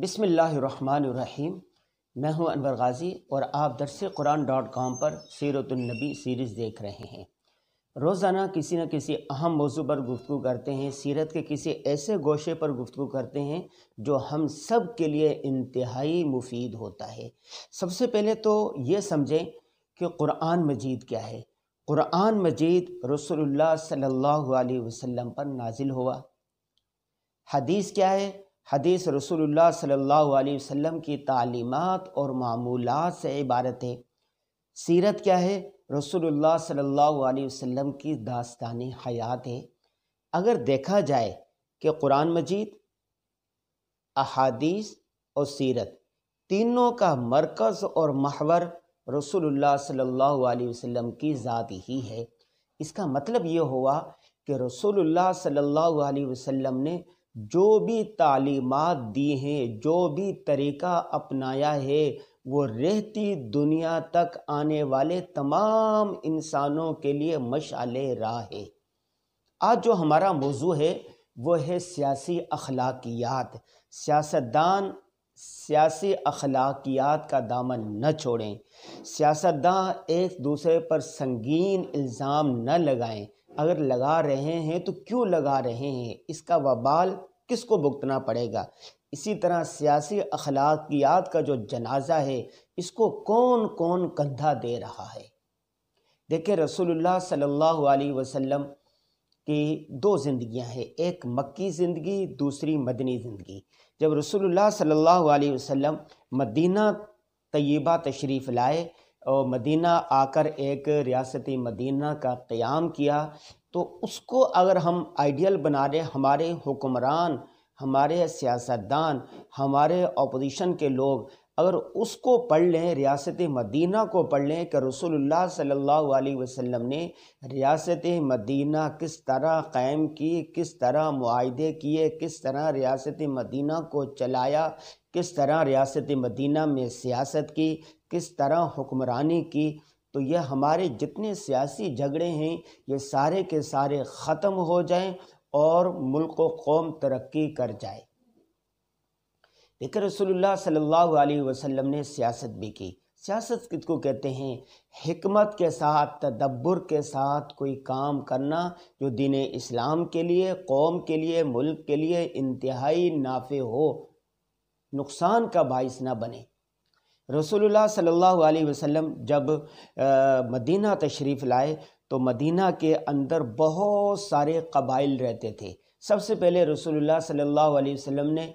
बिसमीम मैं हूं अनवर गाज़ी और आप दरस कुरान डॉट कॉम पर सीरतुलनबी सीरीज़ देख रहे हैं रोज़ाना किसी न किसी अहम मौजू पर गुफ्तु करते हैं सीरत के किसी ऐसे गोशे पर गुफ्तु करते हैं जो हम सब के लिए इंतहाई मुफीद होता है सबसे पहले तो ये समझें कि कुरान मजीद क्या है कुरान मजीद रसोल्ला सल्ला वसम पर नाजिल हुआ हदीस क्या है हदीस रसूलुल्लाह सल्लल्लाहु अलैहि वसल्लम की तालीमात और मामूलत से इबारत है सीरत क्या है रसूलुल्लाह सल्लल्लाहु अलैहि वसल्लम की दास्तानी हयात है अगर देखा जाए कि कुरान मजीद अहादीस और सीरत तीनों का मरकज़ और महवर रसूलुल्लाह सल्लल्लाहु अलैहि वसल्लम की ज़ात ही है इसका मतलब ये हुआ कि रसूलुल्लाह सल्लल्लाहु अलैहि वसल्लम ने जो भी तालीमत दी हैं जो भी तरीका अपनाया है वो रहती दुनिया तक आने वाले तमाम इंसानों के लिए मशाल राह है आज जो हमारा मौजू है वो है सियासी अखलाकियात सियासतदान सियासी अखलाकियात का दामन न छोड़ें सियासतदान एक दूसरे पर संगीन इल्ज़ाम न लगाएं अगर लगा रहे हैं तो क्यों लगा रहे हैं इसका वबाल किसको भुगतना पड़ेगा इसी तरह सियासी अखलाकियात का जो जनाजा है इसको कौन कौन कंधा दे रहा है देखिए रसूलुल्लाह सल्लल्लाहु अलैहि वसल्लम की दो जिंदगियां हैं एक मक्की ज़िंदगी दूसरी मदनी ज़िंदगी जब रसूलुल्लाह सल्लल्लाहु अलैहि वसल्लम मदीना तय्यबा तशरीफ़ लाए और मदीना आकर एक रियासती मदीना का क़्याम किया तो उसको अगर हम आइडियल बना दें हमारे हुक्मरान हमारे सियासतदान हमारे अपोजिशन के लोग अगर उसको पढ़ लें रियासत मदीना को पढ़ लें कि रसूलुल्लाह सल्लल्लाहु अलैहि वसल्लम ने रियासत मदीना किस तरह क़ायम की किस तरह माहदे किए किस तरह रियासत मदीना को चलाया किस तरह रियासत मदीना में सियासत की किस तरह हुक्मरानी की तो यह हमारे जितने सियासी झगड़े हैं ये सारे के सारे ख़त्म हो जाएं और मुल्क व कौम तरक्की कर जाए देखिए रसोल्ला सल्लल्लाहु अलैहि वसल्लम ने सियासत भी की सियासत को कहते हैं हमत के साथ तदब्बर के साथ कोई काम करना जो दीन इस्लाम के लिए कौम के लिए मुल्क के लिए इंतहाई नाफे हो नुकसान का बायस ना बने रसोल्ला सल्ला वसम जब आ, मदीना तशरीफ़ लाए तो मदीना के अंदर बहुत सारे कबाइल रहते थे सबसे पहले रसोल्ला सल्ला वसम ने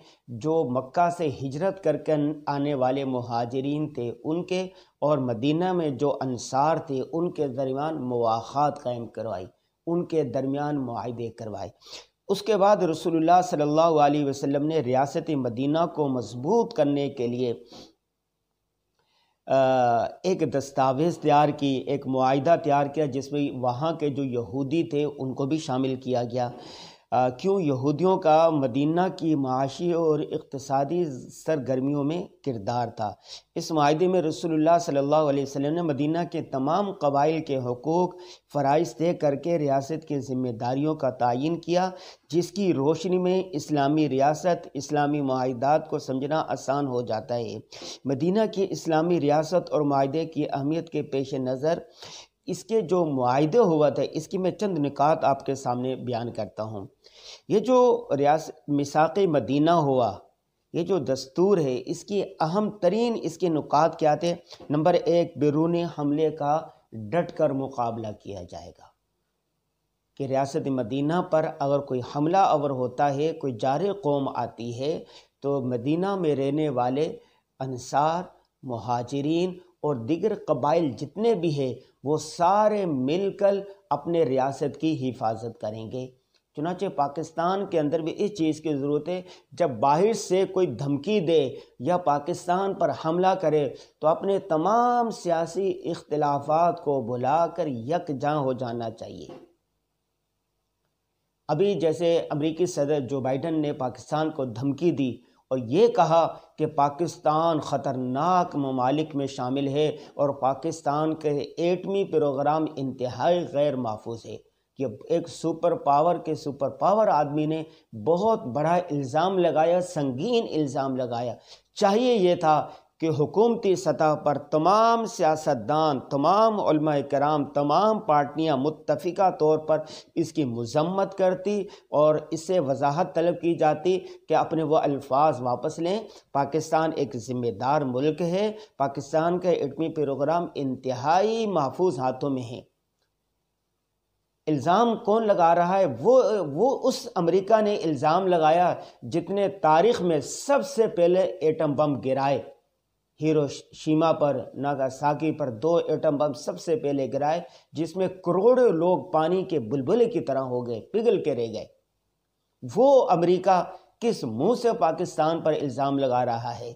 जो मक्का से हिजरत करके आने वाले महाजरीन थे उनके और मदीना में जो अनसार थे उनके दरमियान मवाक़ात कायम करवाई उनके दरमियान माहे करवाए उसके बाद रसूलुल्लाह सल्लल्लाहु अलैहि वसल्लम ने रियासत मदीना को मजबूत करने के लिए एक दस्तावेज़ तैयार की एक माहा तैयार किया जिसमें वहाँ के जो यहूदी थे उनको भी शामिल किया गया क्यों यहूदियों का मदीना की माशी और इकतसादी सरगर्मियों में किरदार था इस माहे में रसोल्ला सल्ला वसम ने मदीना के तमाम कबाइल के हकूक़ फ़राइज तय करके रियासत की ज़िम्मेदारियों का तयन किया जिसकी रोशनी में इस्लामी रियासत इस्लामी माहदात को समझना आसान हो जाता है मदीना की इस्लामी रियासत और माहे की अहमियत के पेश नज़र इसके जो माहे हुआ था इसकी मैं चंद निकात आपके सामने बयान करता हूँ ये जो रियास मिसाक मदीना हुआ ये जो दस्तूर है इसकी अहम तरीन इसके नुकात क्या थे नंबर एक बैरूनी हमले का डट कर मुकाबला किया जाएगा कि रियासत मदीना पर अगर कोई हमला अवर होता है कोई जार कौम आती है तो मदीना में रहने वाले अनसार महाजरीन और दिगर कबाइल जितने भी हैं वो सारे मिलकर अपने रियासत की हिफाजत करेंगे चुनाचे पाकिस्तान के अंदर भी इस चीज़ की ज़रूरत है जब बाहर से कोई धमकी दे या पाकिस्तान पर हमला करे तो अपने तमाम सियासी इख्तलाफात को भुलाकर यकजा हो जाना चाहिए अभी जैसे अमरीकी सदर जो बाइडन ने पाकिस्तान को धमकी दी और ये कहा कि पाकिस्तान ख़तरनाक ममालिक में शामिल है और पाकिस्तान के एटमी प्रोग्राम इंतहाई गैर महफूज है कि एक सुपर पावर के सुपर पावर आदमी ने बहुत बड़ा इल्ज़ाम लगाया संगीन इल्ज़ाम लगाया चाहिए ये था कि हुकूमती सतह पर तमाम सियासतदान तमाम कराम तमाम पार्टियां मुतफ़ा तौर पर इसकी मजम्मत करती और इससे वजाहत तलब की जाती कि अपने वह अल्फाज वापस लें पाकिस्तान एक ज़िम्मेदार मुल्क है पाकिस्तान का एटमी प्रोग्राम इंतहाई महफूज हाथों में है इल्ज़ाम कौन लगा रहा है वो वो उस अमेरिका ने इल्ज़ाम लगाया जितने तारीख में सबसे पहले एटम बम गिराए हिरोशीमा पर नागासाकी पर दो एटम बम सबसे पहले गिराए जिसमें करोड़ों लोग पानी के बुलबुले की तरह हो गए पिघल के रह गए वो अमेरिका किस मुंह से पाकिस्तान पर इल्ज़ाम लगा रहा है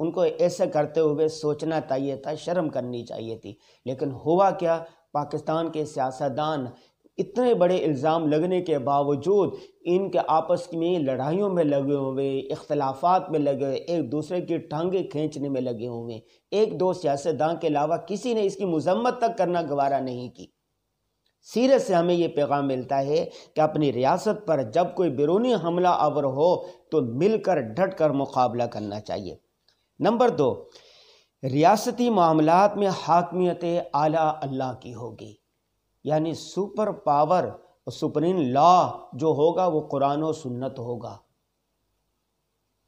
उनको ऐसे करते हुए सोचना चाहिए था शर्म करनी चाहिए थी लेकिन हुआ क्या पाकिस्तान के सियासतदान इतने बड़े इल्ज़ाम लगने के बावजूद इनके आपस में लड़ाइयों में लगे हुए इख्तलाफात में लगे हुए एक दूसरे की टांगें खींचने में लगे हुए एक दो सियासतदान के अलावा किसी ने इसकी मजम्मत तक करना गवारा नहीं की सीरत से हमें यह पैगाम मिलता है कि अपनी रियासत पर जब कोई बैरूनी हमला आवर हो तो मिलकर डट कर मुकाबला करना चाहिए नंबर दो रियासती मामला में हाकमियत आला अल्लाह की होगी यानी सुपर पावर और सुप्रीम लॉ जो होगा वो कुरान और सुन्नत होगा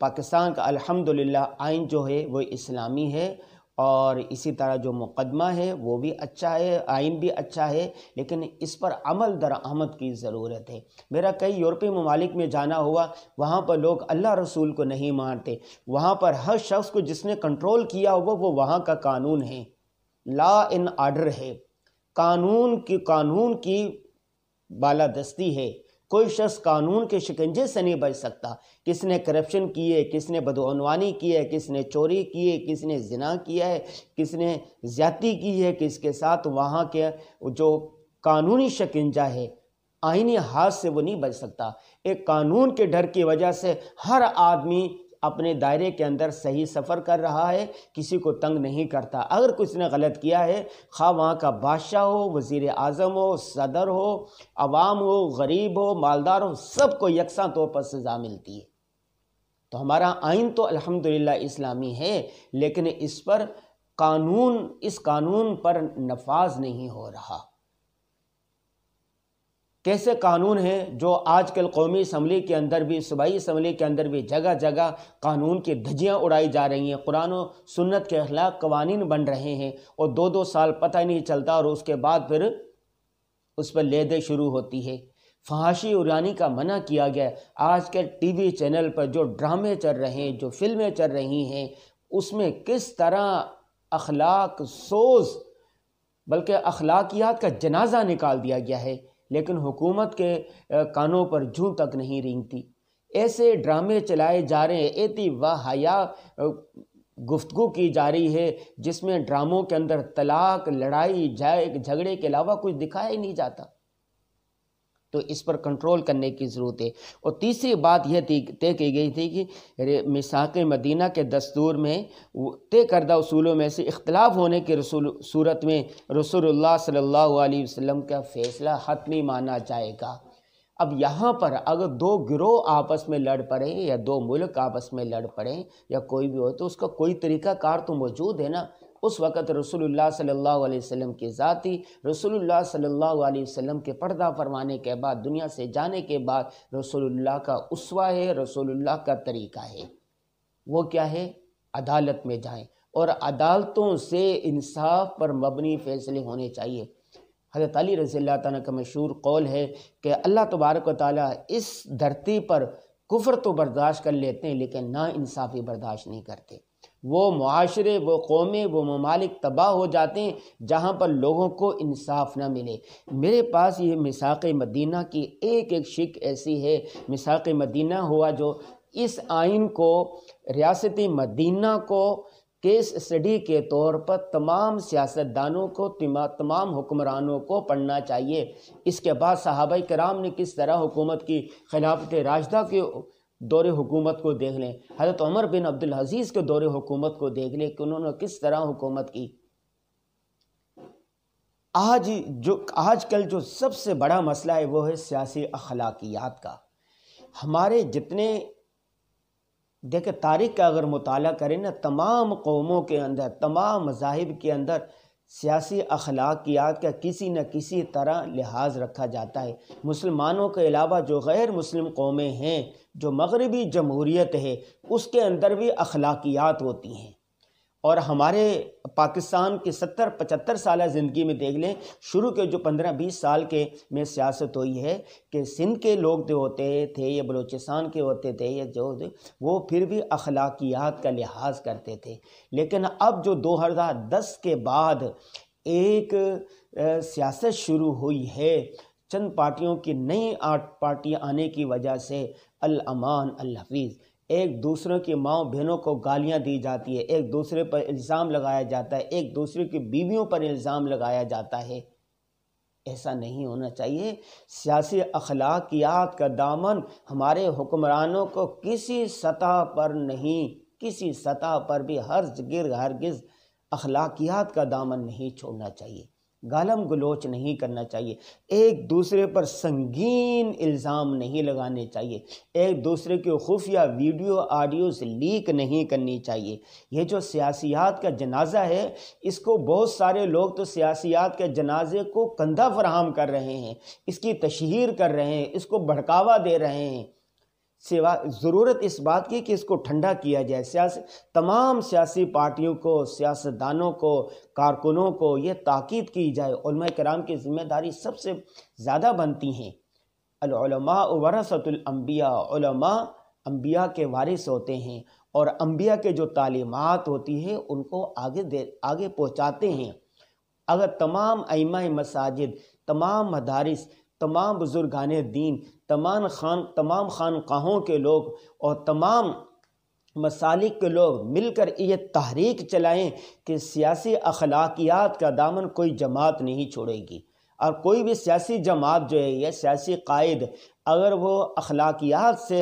पाकिस्तान का अल्हम्दुलिल्लाह आइन जो है वो इस्लामी है और इसी तरह जो मुकदमा है वो भी अच्छा है आइन भी अच्छा है लेकिन इस पर अमल दरामद की ज़रूरत है मेरा कई यूरोपीय ममालिक में जाना हुआ वहाँ पर लोग अल्लाह रसूल को नहीं मानते वहाँ पर हर शख्स को जिसने कंट्रोल किया हुआ वो वहाँ का कानून है ला इन आर्डर है कानून की कानून की बालादस्ती है कोई शख्स कानून के शिकंजे से नहीं बच सकता किसने करप्शन की है किसने बदعنवानी की है किसने चोरी की है किसने जिना किया है किसने ज्यादा की है किसके साथ वहाँ के जो कानूनी शिकंजा है आइनी हाथ से वो नहीं बच सकता एक कानून के डर की वजह से हर आदमी अपने दायरे के अंदर सही सफ़र कर रहा है किसी को तंग नहीं करता अगर कुछ ने गलत किया है खा वहाँ का बादशाह हो वज़ी अजम हो सदर हो आवाम हो गरीब हो मालदार हो सब को यकसा तौर पर सज़ा मिलती है तो हमारा आइन तो अल्हम्दुलिल्लाह इस्लामी है लेकिन इस पर कानून इस कानून पर नफाज नहीं हो रहा कैसे कानून हैं जो आजकल कौमी इसम्बली के अंदर भी सूबाई इसम्बली के अंदर भी जगह जगह कानून की धजियाँ उड़ाई जा रही हैं कुरान सुन्नत के खिलाफ कवानीन बन रहे हैं और दो दो साल पता ही नहीं चलता और उसके बाद फिर उस पर लेदे शुरू होती है फहाशी उरानी का मना किया गया आज के वी चैनल पर जो ड्रामे चल रहे हैं जो फिल्में चल रही हैं उसमें किस तरह अखलाक सोज बल्कि अखलाकियात का जनाजा निकाल दिया गया है लेकिन हुकूमत के कानों पर जूं तक नहीं रिंगती ऐसे ड्रामे चलाए जा रहे हैं ऐति वाहया गुफ्तु की जा रही है जिसमें ड्रामों के अंदर तलाक लड़ाई झगड़े के अलावा कुछ दिखाया ही नहीं जाता तो इस पर कंट्रोल करने की ज़रूरत है और तीसरी बात यह तय की गई थी कि मिसाक मदीना के दस्तूर में तय करदा असूलों में से इख्तलाफ होने के रसूल सूरत में रसूल सल्ला वसम का फ़ैसला हतमी माना जाएगा अब यहाँ पर अगर दो गिरोह आपस में लड़ पड़े या दो मुल्क आपस में लड़ पड़े या कोई भी हो तो उसका कोई तरीका कार तो मौजूद है ना उस वक़्त रसूलुल्लाह सल्लल्लाहु अलैहि वसल्लम की ज़ाती रसूलुल्लाह सल्लल्लाहु अलैहि वसल्लम के पर्दा फरमाने के बाद दुनिया से जाने के बाद रसूलुल्लाह का उसवा है रसूलुल्लाह का तरीका है वो क्या है अदालत में जाएँ और अदालतों से इंसाफ पर मबनी फ़ैसले होने चाहिए हज़रत अली रज़ी का मशहूर कौल है कि अल्लाह तबारक ताली इस धरती पर कुफर तो बर्दाश्त कर लेते हैं लेकिन ना इंसाफ़ी बर्दाश्त नहीं करते वो माशरे वो कौमें वो ममालिक तबाह हो जाते हैं जहाँ पर लोगों को इंसाफ ना मिले मेरे पास ये मिसाक मदीना की एक एक शिक ऐसी है मिसाक मदीना हुआ जो इस आइन को रियासती मदीना को केस स्टडी के तौर पर तमाम सियासतदानों को तमाम हुक्मरानों को पढ़ना चाहिए इसके बाद सहाबा कराम ने किस तरह हुकूमत की खिलाफत राजदा के दौर हुकूमत को देख लें हज़रत उमर बिन अब्दुल अजीज़ के दौर हुकूमत को देख लें कि उन्होंने किस तरह हुकूमत की आज जो आज कल जो सबसे बड़ा मसला है वो है सियासी अखलाकियात का हमारे जितने देखे तारीख का अगर मुताला करें ना तमाम कौमों के अंदर तमाम मजाहब के अंदर सियासी अखलाकियात का किसी न किसी तरह लिहाज रखा जाता है मुसलमानों के अलावा जो गैर मुस्लिम कौमें हैं जो मगरबी जमहूरीत है उसके अंदर भी अखलाकियात होती हैं और हमारे पाकिस्तान के सत्तर पचहत्तर साल ज़िंदगी में देख लें शुरू के जो पंद्रह बीस साल के में सियासत हुई है कि सिंध के लोग जो होते थे या बलूचिस्तान के होते थे या जो वो फिर भी अखलाकियात का लिहाज करते थे लेकिन अब जो दो हज़ार दस के बाद एक सियासत शुरू हुई है चंद पार्टियों की नई आठ पार्टियाँ आने की वजह से अलमान अलफीज़ एक दूसरे की माओ बहनों को गालियां दी जाती है एक दूसरे पर इल्ज़ाम लगाया जाता है एक दूसरे की बीवियों पर इल्ज़ाम लगाया जाता है ऐसा नहीं होना चाहिए सियासी अखलाकियात का दामन हमारे हुक्मरानों को किसी सतह पर नहीं किसी सतह पर भी हर गिर हरगिज़ अखलाकियात का दामन नहीं छोड़ना चाहिए गालम गलोच नहीं करना चाहिए एक दूसरे पर संगीन इल्ज़ाम नहीं लगाने चाहिए एक दूसरे के खुफिया वीडियो आडियोस लीक नहीं करनी चाहिए यह जो सियासियात का जनाजा है इसको बहुत सारे लोग तो सियासियात के जनाजे को कंधा फराहम कर रहे हैं इसकी तशहर कर रहे हैं इसको भड़कावा दे रहे हैं सेवा ज़रूरत इस बात की कि इसको ठंडा किया जाए सियासी तमाम सियासी पार्टियों को सियासतदानों को कारकुनों को यह ताकीद की जाए कराम की जिम्मेदारी सबसे ज़्यादा बनती हैं अलमा वरसतुलम्बिया अम्बिया के वारिस होते हैं और अम्बिया के जो तालीमत होती हैं उनको आगे दे आगे पहुँचाते हैं अगर तमाम अमा मसाजिद तमाम मदारस तमाम बुज़ुर्गान दीन तमाम खान तमाम खानकाहों के लोग और तमाम मसालिक के लोग मिलकर ये तहरीक चलाएँ कि सियासी अखलाकियात का दामन कोई जमात नहीं छोड़ेगी और कोई भी सियासी जमात जो है यह सियासी कायद अगर वो अखलाकियात से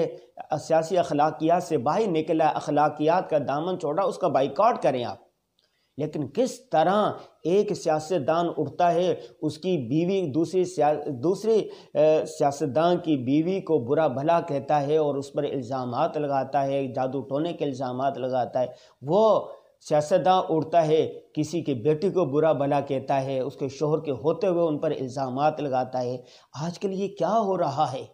सियासी अखलाकियात से बाहर निकला अखलाकियात का दामन छोड़ा उसका बाइकआउट करें आप लेकिन किस तरह एक सियासतदान उठता है उसकी बीवी दूसरी दूसरे सियासतदान की बीवी को बुरा भला कहता है और उस पर इल्ज़ाम लगाता है जादू टोने के इल्ज़ाम लगाता है वो सियासतदान उड़ता है किसी के बेटी को बुरा भला कहता है उसके शोहर के होते हुए उन पर इल्ज़ाम लगाता है आजकल ये क्या हो रहा है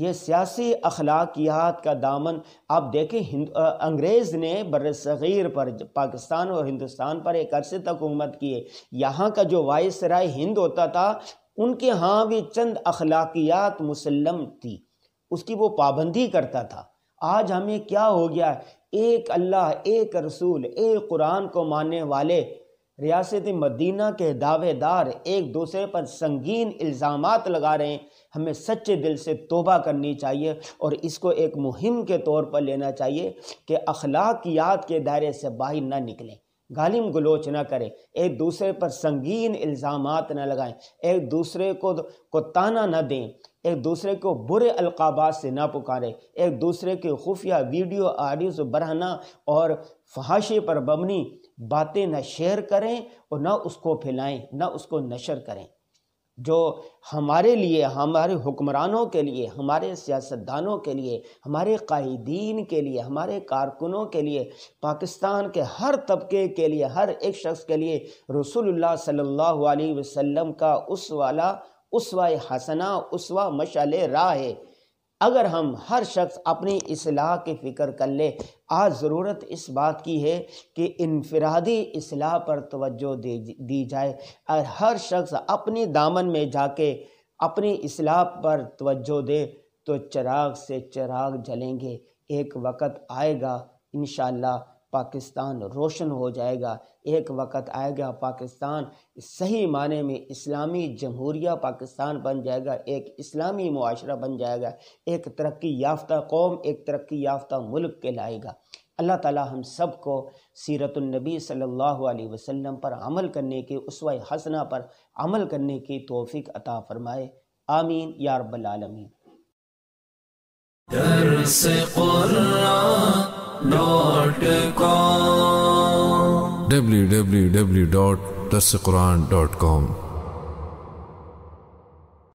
ये सियासी अखलाकियात का दामन आप देखें हिंद अंग्रेज़ ने बर सग़ीर पर पाकिस्तान और हिंदुस्तान पर एक अरसे तक हुकूमत किए यहाँ का जो वाइस राय हिंद होता था उनके यहाँ भी चंद अखलाकियात मुसलम थी उसकी वो पाबंदी करता था आज हमें क्या हो गया एक अल्लाह एक रसूल एक कुरान को मानने वाले रियासत मदीना के दावेदार एक दूसरे पर संगीन इल्ज़ाम लगा रहे हैं हमें सच्चे दिल से तोबा करनी चाहिए और इसको एक मुहिम के तौर पर लेना चाहिए कि अखलाकियात के दायरे से बाहर ना निकलें गालिम गलोच ना करें एक दूसरे पर संगीन इल्ज़ाम ना लगाएं एक दूसरे को को ताना ना दें एक दूसरे को बुरे अलकाबात से ना पुकारे एक दूसरे के खुफिया वीडियो आडियोज बढ़ाना और फहाशे पर बमनी बातें ना शेयर करें और ना उसको फैलाएं ना उसको नशर करें जो हमारे लिए हमारे हुक्मरानों के लिए हमारे सियासतदानों के लिए हमारे कायदीन के लिए हमारे कारकुनों के लिए पाकिस्तान के हर तबके के लिए हर एक शख्स के लिए रसूलुल्लाह सल्लल्लाहु अलैहि वसल्लम का उस वाला उसवा हसना उसवा मशाल राह है अगर हम हर शख्स अपनी असलाह की फ़िक्र कर ले आज ज़रूरत इस बात की है कि इनफरादी असलाह पर तोज्जो दे दी जाए और हर शख्स अपनी दामन में जाके अपनी असलाह पर तोज्जो दे तो चराग से चराग जलेंगे एक वक्त आएगा इन पाकिस्तान रोशन हो जाएगा एक वक्त आएगा पाकिस्तान सही माने में इस्लामी जमहूरिया पाकिस्तान बन जाएगा एक इस्लामी माशरा बन जाएगा एक तरक्की याफ्ता कौम एक तरक्की याफ्ता मुल्क कहलाएगा अल्लाह ताला हम सब को सीरतुलनबी सल्ला वसलम पर अमल करने के उसवा हसना पर अमल करने की तोफ़ी अता फ़रमाए आमीन या डॉट कॉम www.dasquran.com